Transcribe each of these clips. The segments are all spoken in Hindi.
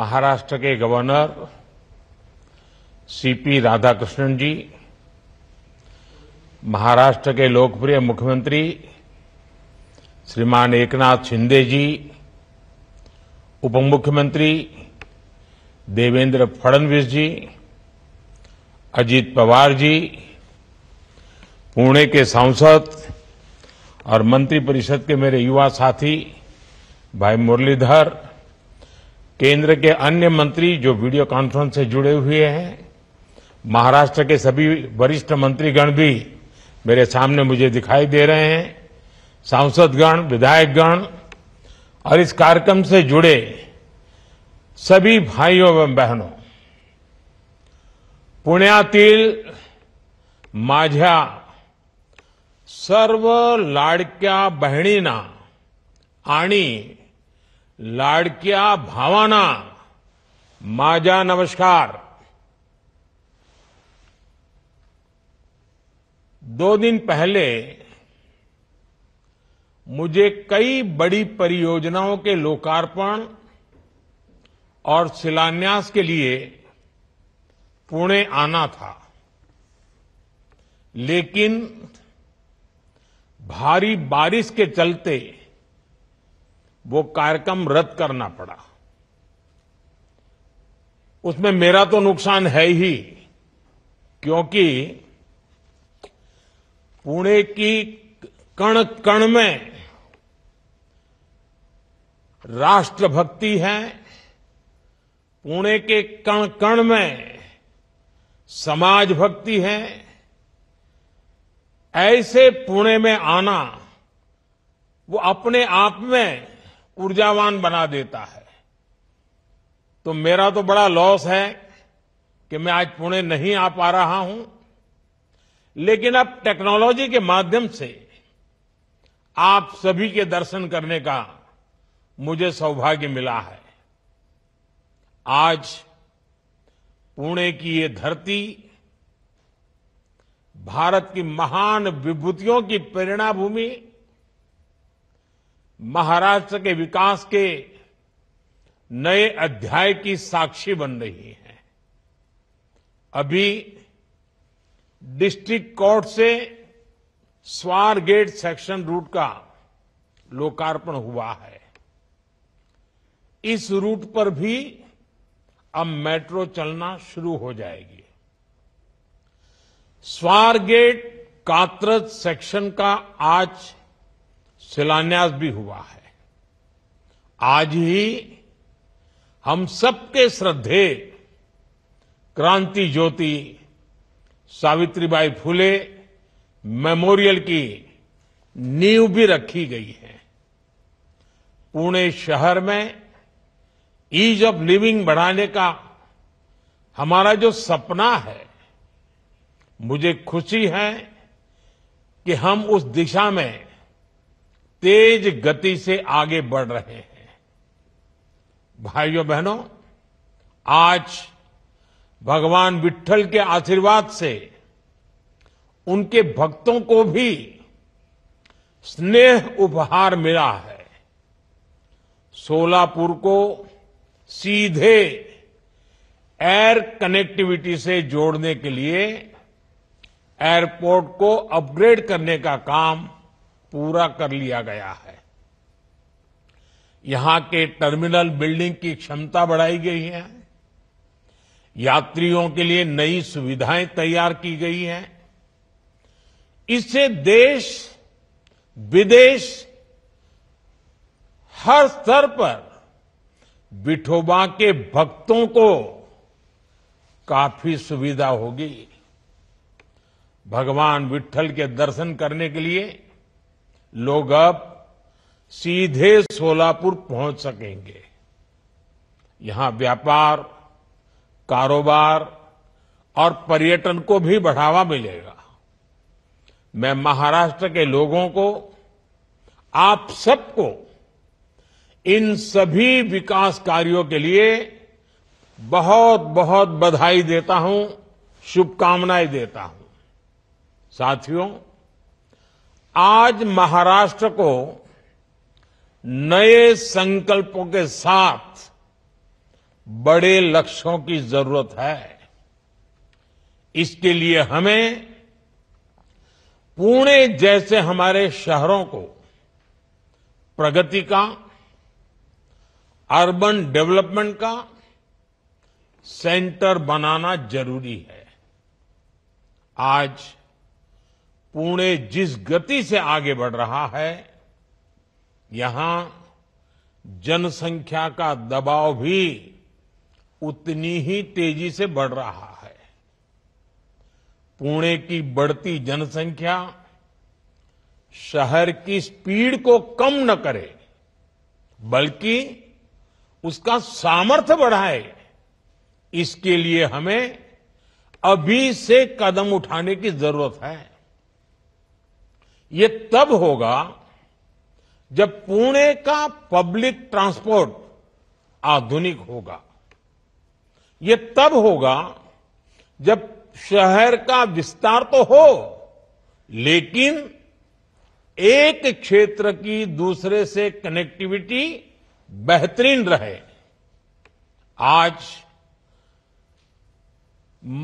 महाराष्ट्र के गवर्नर सीपी राधाकृष्णन जी महाराष्ट्र के लोकप्रिय मुख्यमंत्री श्रीमान एकनाथ शिंदे जी उप मुख्यमंत्री देवेंद्र फडणवीस जी अजीत पवार जी पुणे के सांसद और मंत्रिपरिषद के मेरे युवा साथी भाई मुरलीधर केंद्र के अन्य मंत्री जो वीडियो कॉन्फ्रेंस से जुड़े हुए हैं महाराष्ट्र के सभी वरिष्ठ मंत्रीगण भी मेरे सामने मुझे दिखाई दे रहे हैं सांसदगण विधायकगण और इस कार्यक्रम से जुड़े सभी भाइयों एवं बहनों पुण्यातील माझा सर्व लाडक्या बहिणींना आनी लाड़किया भावाना माजा नमस्कार दो दिन पहले मुझे कई बड़ी परियोजनाओं के लोकार्पण और शिलान्यास के लिए पुणे आना था लेकिन भारी बारिश के चलते वो कार्यक्रम रद्द करना पड़ा उसमें मेरा तो नुकसान है ही क्योंकि पुणे की कण कण में राष्ट्रभक्ति है पुणे के कण कण में समाज भक्ति है ऐसे पुणे में आना वो अपने आप में ऊर्जावान बना देता है तो मेरा तो बड़ा लॉस है कि मैं आज पुणे नहीं आ पा रहा हूं लेकिन अब टेक्नोलॉजी के माध्यम से आप सभी के दर्शन करने का मुझे सौभाग्य मिला है आज पुणे की ये धरती भारत की महान विभूतियों की प्रेरणा भूमि महाराष्ट्र के विकास के नए अध्याय की साक्षी बन रही है अभी डिस्ट्रिक्ट कोर्ट से स्वार गेट सेक्शन रूट का लोकार्पण हुआ है इस रूट पर भी अब मेट्रो चलना शुरू हो जाएगी स्वार गेट कात्रज सेक्शन का आज शिलान्यास भी हुआ है आज ही हम सबके श्रद्धे क्रांति ज्योति सावित्रीबाई फुले मेमोरियल की नींव भी रखी गई है पुणे शहर में ईज ऑफ लिविंग बढ़ाने का हमारा जो सपना है मुझे खुशी है कि हम उस दिशा में तेज गति से आगे बढ़ रहे हैं भाइयों बहनों आज भगवान विट्ठल के आशीर्वाद से उनके भक्तों को भी स्नेह उपहार मिला है सोलापुर को सीधे एयर कनेक्टिविटी से जोड़ने के लिए एयरपोर्ट को अपग्रेड करने का काम पूरा कर लिया गया है यहां के टर्मिनल बिल्डिंग की क्षमता बढ़ाई गई है यात्रियों के लिए नई सुविधाएं तैयार की गई हैं इससे देश विदेश हर स्तर पर विठोबा के भक्तों को काफी सुविधा होगी भगवान विट्ठल के दर्शन करने के लिए लोग अब सीधे सोलापुर पहुंच सकेंगे यहां व्यापार कारोबार और पर्यटन को भी बढ़ावा मिलेगा मैं महाराष्ट्र के लोगों को आप सबको इन सभी विकास कार्यों के लिए बहुत बहुत बधाई देता हूं शुभकामनाएं देता हूं साथियों आज महाराष्ट्र को नए संकल्पों के साथ बड़े लक्ष्यों की जरूरत है इसके लिए हमें पुणे जैसे हमारे शहरों को प्रगति का अर्बन डेवलपमेंट का सेंटर बनाना जरूरी है आज पुणे जिस गति से आगे बढ़ रहा है यहां जनसंख्या का दबाव भी उतनी ही तेजी से बढ़ रहा है पुणे की बढ़ती जनसंख्या शहर की स्पीड को कम न करे बल्कि उसका सामर्थ्य बढ़ाए इसके लिए हमें अभी से कदम उठाने की जरूरत है ये तब होगा जब पुणे का पब्लिक ट्रांसपोर्ट आधुनिक होगा ये तब होगा जब शहर का विस्तार तो हो लेकिन एक क्षेत्र की दूसरे से कनेक्टिविटी बेहतरीन रहे आज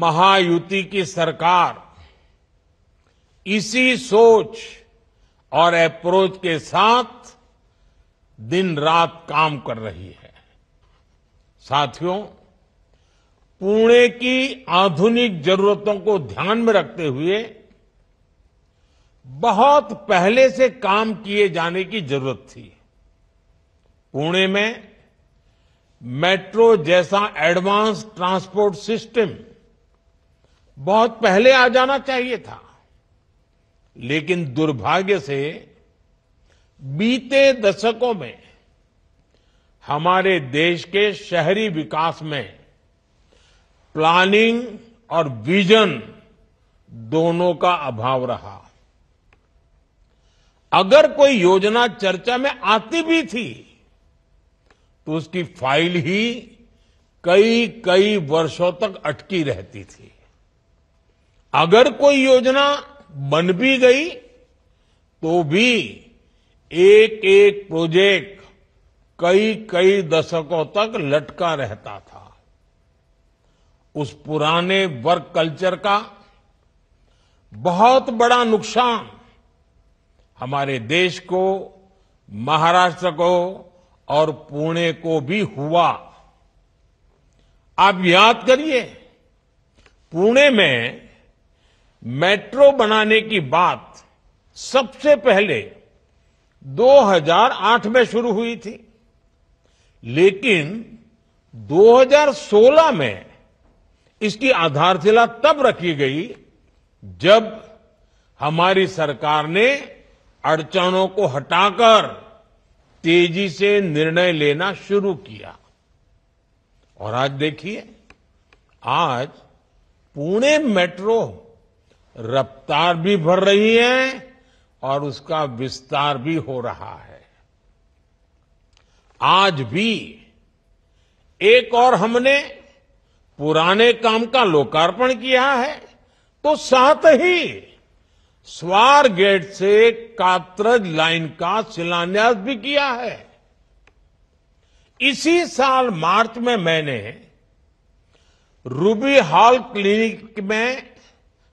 महायुति की सरकार इसी सोच और अप्रोच के साथ दिन रात काम कर रही है साथियों पुणे की आधुनिक जरूरतों को ध्यान में रखते हुए बहुत पहले से काम किए जाने की जरूरत थी पुणे में मेट्रो जैसा एडवांस ट्रांसपोर्ट सिस्टम बहुत पहले आ जाना चाहिए था लेकिन दुर्भाग्य से बीते दशकों में हमारे देश के शहरी विकास में प्लानिंग और विजन दोनों का अभाव रहा अगर कोई योजना चर्चा में आती भी थी तो उसकी फाइल ही कई कई वर्षों तक अटकी रहती थी अगर कोई योजना बन भी गई तो भी एक एक प्रोजेक्ट कई कई दशकों तक लटका रहता था उस पुराने वर्क कल्चर का बहुत बड़ा नुकसान हमारे देश को महाराष्ट्र को और पुणे को भी हुआ आप याद करिए पुणे में मेट्रो बनाने की बात सबसे पहले 2008 में शुरू हुई थी लेकिन 2016 में इसकी आधारशिला तब रखी गई जब हमारी सरकार ने अड़चनों को हटाकर तेजी से निर्णय लेना शुरू किया और आज देखिए आज पुणे मेट्रो रफ्तार भी भर रही है और उसका विस्तार भी हो रहा है आज भी एक और हमने पुराने काम का लोकार्पण किया है तो साथ ही स्वार गेट से कात्रज लाइन का शिलान्यास भी किया है इसी साल मार्च में मैंने रूबी हॉल क्लिनिक में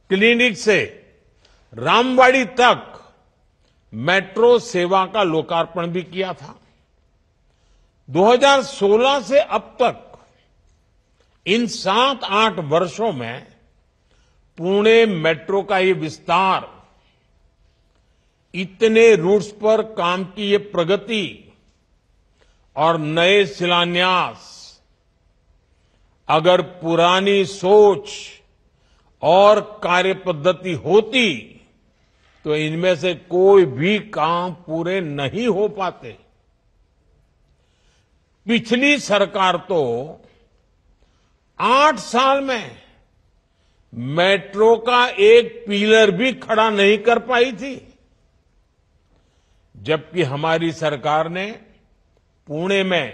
क्लीनिक से रामवाड़ी तक मेट्रो सेवा का लोकार्पण भी किया था 2016 से अब तक इन सात आठ वर्षों में पुणे मेट्रो का ये विस्तार इतने रूट्स पर काम की ये प्रगति और नए शिलान्यास अगर पुरानी सोच और कार्य पद्धति होती तो इनमें से कोई भी काम पूरे नहीं हो पाते पिछली सरकार तो आठ साल में मेट्रो का एक पिलर भी खड़ा नहीं कर पाई थी जबकि हमारी सरकार ने पुणे में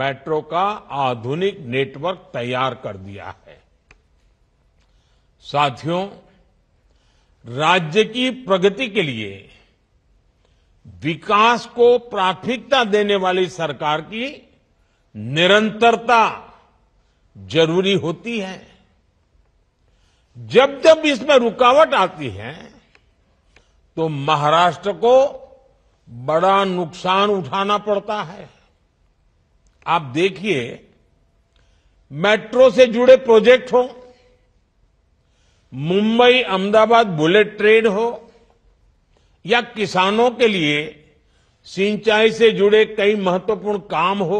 मेट्रो का आधुनिक नेटवर्क तैयार कर दिया है साथियों राज्य की प्रगति के लिए विकास को प्राथमिकता देने वाली सरकार की निरंतरता जरूरी होती है जब जब इसमें रुकावट आती है तो महाराष्ट्र को बड़ा नुकसान उठाना पड़ता है आप देखिए मेट्रो से जुड़े प्रोजेक्ट हों मुंबई अहमदाबाद बुलेट ट्रेन हो या किसानों के लिए सिंचाई से जुड़े कई महत्वपूर्ण काम हो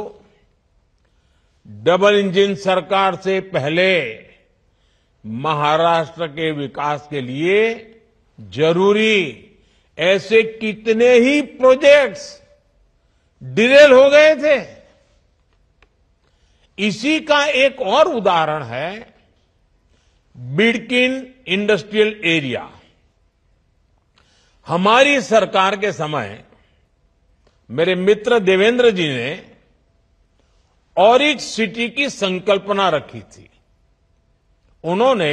डबल इंजन सरकार से पहले महाराष्ट्र के विकास के लिए जरूरी ऐसे कितने ही प्रोजेक्ट्स डिलेल हो गए थे इसी का एक और उदाहरण है बिडकिन इंडस्ट्रियल एरिया हमारी सरकार के समय मेरे मित्र देवेंद्र जी ने एक सिटी की संकल्पना रखी थी उन्होंने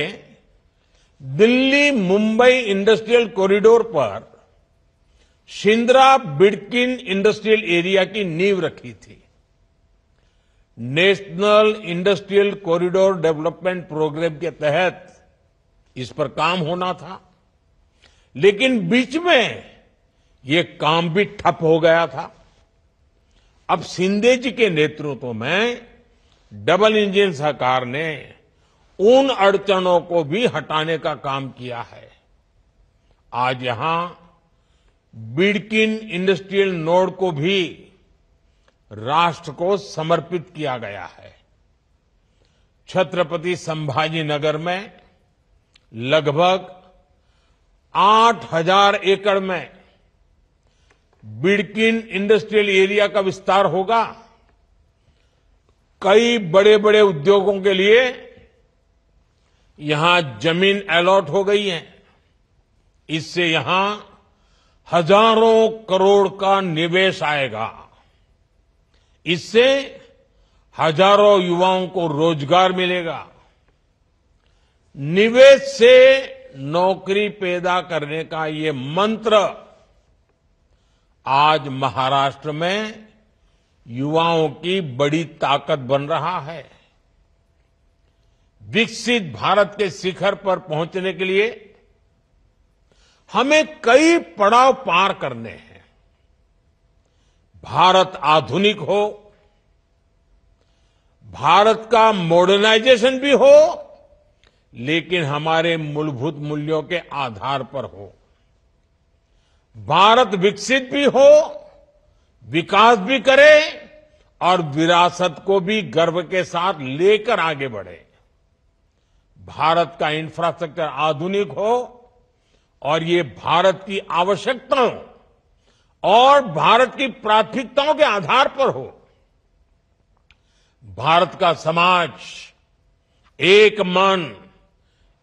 दिल्ली मुंबई इंडस्ट्रियल कॉरिडोर पर शिंद्रा बिडकिन इंडस्ट्रियल एरिया की नींव रखी थी national industrial corridor development programme के तहत इस पर काम होना था लेकिन बीच में ये काम भी ठप हो गया था अब सिंधे जी के नेतृत्व में डबल इंजन सरकार ने उन अड़चनों को भी हटाने का काम किया है आज यहां बिड़किन इंडस्ट्रियल नोड को भी राष्ट्र को समर्पित किया गया है छत्रपति संभाजी नगर में लगभग 8000 एकड़ में बिड़किन इंडस्ट्रियल एरिया का विस्तार होगा कई बड़े बड़े उद्योगों के लिए यहां जमीन अलॉट हो गई है इससे यहां हजारों करोड़ का निवेश आएगा इससे हजारों युवाओं को रोजगार मिलेगा निवेश से नौकरी पैदा करने का ये मंत्र आज महाराष्ट्र में युवाओं की बड़ी ताकत बन रहा है विकसित भारत के शिखर पर पहुंचने के लिए हमें कई पड़ाव पार करने हैं भारत आधुनिक हो भारत का मॉडर्नाइजेशन भी हो लेकिन हमारे मूलभूत मूल्यों के आधार पर हो भारत विकसित भी हो विकास भी करे और विरासत को भी गर्व के साथ लेकर आगे बढ़े भारत का इंफ्रास्ट्रक्चर आधुनिक हो और ये भारत की आवश्यकताओं और भारत की प्राथमिकताओं के आधार पर हो भारत का समाज एक मन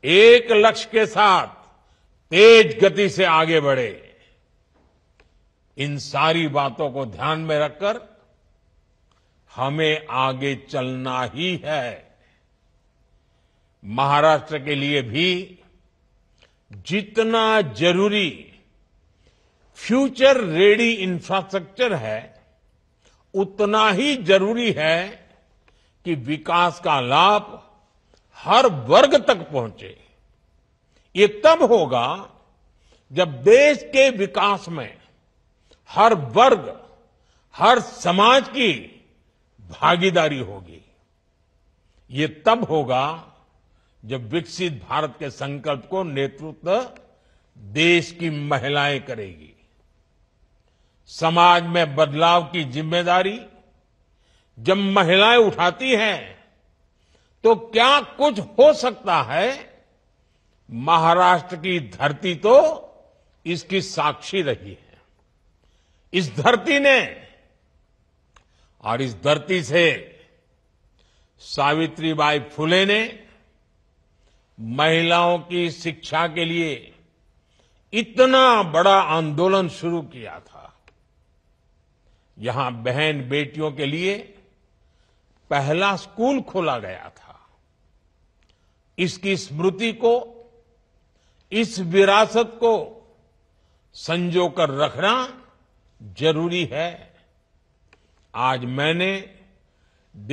एक लक्ष्य के साथ तेज गति से आगे बढ़े इन सारी बातों को ध्यान में रखकर हमें आगे चलना ही है महाराष्ट्र के लिए भी जितना जरूरी फ्यूचर रेडी इंफ्रास्ट्रक्चर है उतना ही जरूरी है कि विकास का लाभ हर वर्ग तक पहुंचे ये तब होगा जब देश के विकास में हर वर्ग हर समाज की भागीदारी होगी ये तब होगा जब विकसित भारत के संकल्प को नेतृत्व देश की महिलाएं करेगी समाज में बदलाव की जिम्मेदारी जब महिलाएं उठाती हैं तो क्या कुछ हो सकता है महाराष्ट्र की धरती तो इसकी साक्षी रही है इस धरती ने और इस धरती से सावित्रीबाई फुले ने महिलाओं की शिक्षा के लिए इतना बड़ा आंदोलन शुरू किया था यहां बहन बेटियों के लिए पहला स्कूल खोला गया था इसकी स्मृति को इस विरासत को संजोकर रखना जरूरी है आज मैंने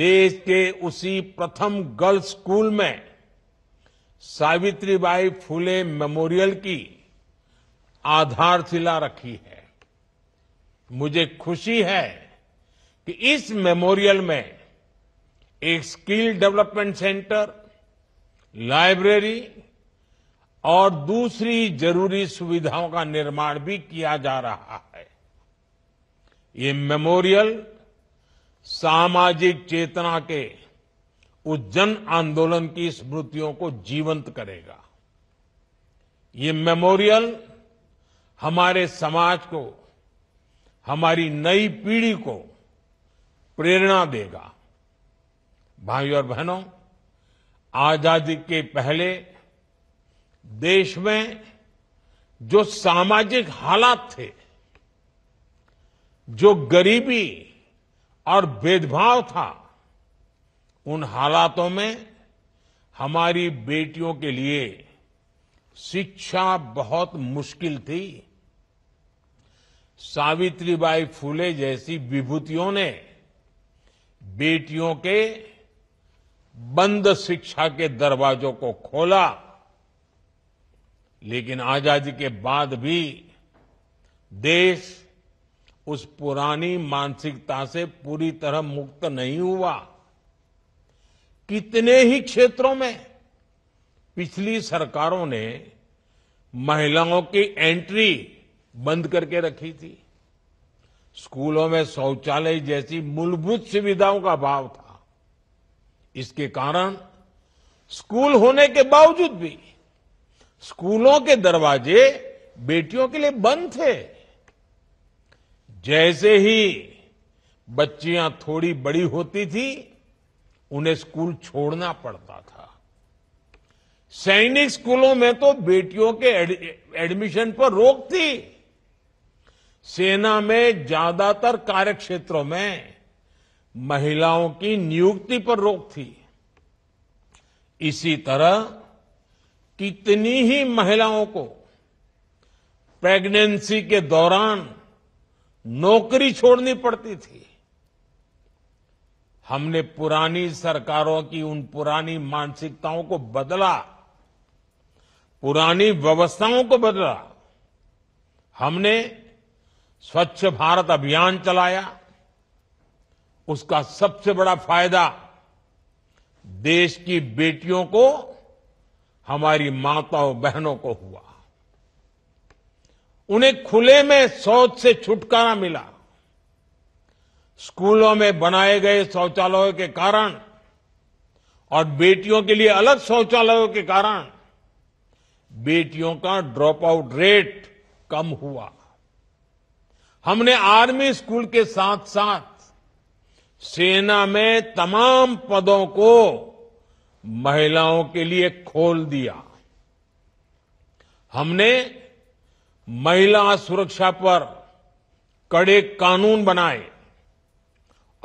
देश के उसी प्रथम गर्ल्स स्कूल में सावित्रीबाई फूले मेमोरियल की आधारशिला रखी है मुझे खुशी है कि इस मेमोरियल में एक स्किल डेवलपमेंट सेंटर लाइब्रेरी और दूसरी जरूरी सुविधाओं का निर्माण भी किया जा रहा है ये मेमोरियल सामाजिक चेतना के उस जन आंदोलन की स्मृतियों को जीवंत करेगा ये मेमोरियल हमारे समाज को हमारी नई पीढ़ी को प्रेरणा देगा भाइयों और बहनों आजादी के पहले देश में जो सामाजिक हालात थे जो गरीबी और भेदभाव था उन हालातों में हमारी बेटियों के लिए शिक्षा बहुत मुश्किल थी सावित्रीबाई फूले जैसी विभूतियों ने बेटियों के बंद शिक्षा के दरवाजों को खोला लेकिन आजादी के बाद भी देश उस पुरानी मानसिकता से पूरी तरह मुक्त नहीं हुआ कितने ही क्षेत्रों में पिछली सरकारों ने महिलाओं की एंट्री बंद करके रखी थी स्कूलों में शौचालय जैसी मूलभूत सुविधाओं का अभाव था इसके कारण स्कूल होने के बावजूद भी स्कूलों के दरवाजे बेटियों के लिए बंद थे जैसे ही बच्चियां थोड़ी बड़ी होती थी उन्हें स्कूल छोड़ना पड़ता था सैनिक स्कूलों में तो बेटियों के एडमिशन पर रोक थी सेना में ज्यादातर कार्यक्षेत्रों में महिलाओं की नियुक्ति पर रोक थी इसी तरह कितनी ही महिलाओं को प्रेगनेंसी के दौरान नौकरी छोड़नी पड़ती थी हमने पुरानी सरकारों की उन पुरानी मानसिकताओं को बदला पुरानी व्यवस्थाओं को बदला हमने स्वच्छ भारत अभियान चलाया उसका सबसे बड़ा फायदा देश की बेटियों को हमारी माताओं बहनों को हुआ उन्हें खुले में शौच से छुटकारा मिला स्कूलों में बनाए गए शौचालयों के कारण और बेटियों के लिए अलग शौचालयों के कारण बेटियों का ड्रॉप आउट रेट कम हुआ हमने आर्मी स्कूल के साथ साथ सेना में तमाम पदों को महिलाओं के लिए खोल दिया हमने महिला सुरक्षा पर कड़े कानून बनाए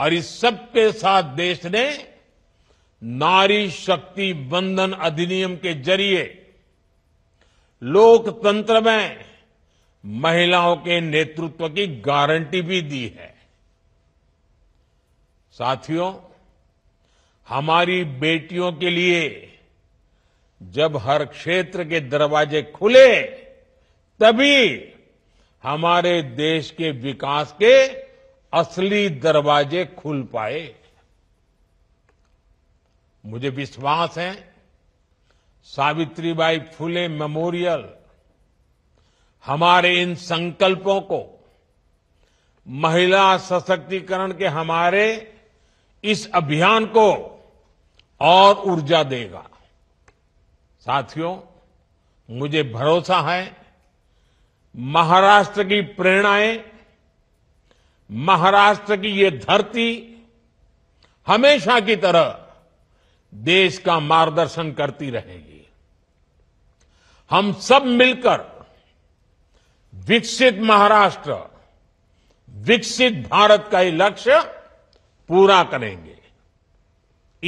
और इस सबके साथ देश ने नारी शक्ति बंधन अधिनियम के जरिए लोकतंत्र में महिलाओं के नेतृत्व की गारंटी भी दी है साथियों हमारी बेटियों के लिए जब हर क्षेत्र के दरवाजे खुले तभी हमारे देश के विकास के असली दरवाजे खुल पाए मुझे विश्वास है सावित्रीबाई फुले मेमोरियल हमारे इन संकल्पों को महिला सशक्तिकरण के हमारे इस अभियान को और ऊर्जा देगा साथियों मुझे भरोसा है महाराष्ट्र की प्रेरणाएं महाराष्ट्र की ये धरती हमेशा की तरह देश का मार्गदर्शन करती रहेगी हम सब मिलकर विकसित महाराष्ट्र विकसित भारत का ही लक्ष्य पूरा करेंगे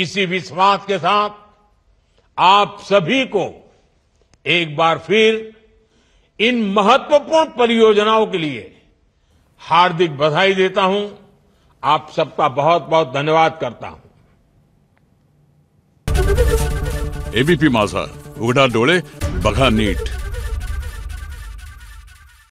इसी विश्वास के साथ आप सभी को एक बार फिर इन महत्वपूर्ण परियोजनाओं के लिए हार्दिक बधाई देता हूं आप सबका बहुत बहुत धन्यवाद करता हूं एबीपी माझा उगड़ा डोले बघा नीट